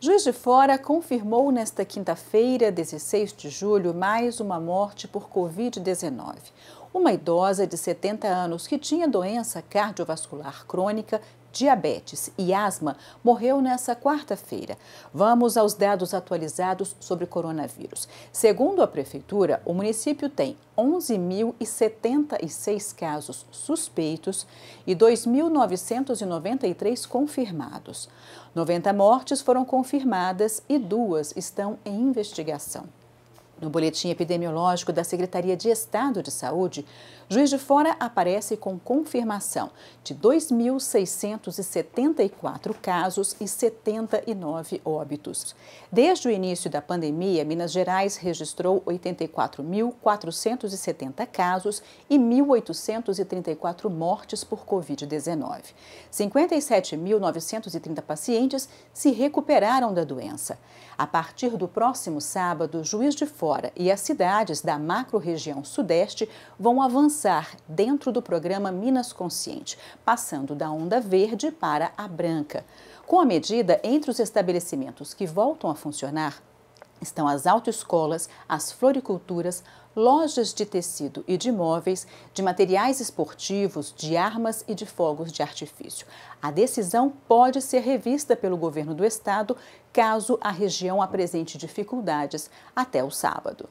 Juiz de Fora confirmou nesta quinta-feira, 16 de julho, mais uma morte por Covid-19. Uma idosa de 70 anos que tinha doença cardiovascular crônica diabetes e asma morreu nesta quarta-feira. Vamos aos dados atualizados sobre coronavírus. Segundo a prefeitura, o município tem 11.076 casos suspeitos e 2.993 confirmados. 90 mortes foram confirmadas e duas estão em investigação. No boletim epidemiológico da Secretaria de Estado de Saúde, Juiz de Fora aparece com confirmação de 2.674 casos e 79 óbitos. Desde o início da pandemia, Minas Gerais registrou 84.470 casos e 1.834 mortes por Covid-19. 57.930 pacientes se recuperaram da doença. A partir do próximo sábado, Juiz de Fora fora e as cidades da macro-região Sudeste vão avançar dentro do programa Minas Consciente, passando da onda verde para a branca. Com a medida, entre os estabelecimentos que voltam a funcionar, Estão as autoescolas, as floriculturas, lojas de tecido e de móveis, de materiais esportivos, de armas e de fogos de artifício. A decisão pode ser revista pelo governo do estado caso a região apresente dificuldades até o sábado.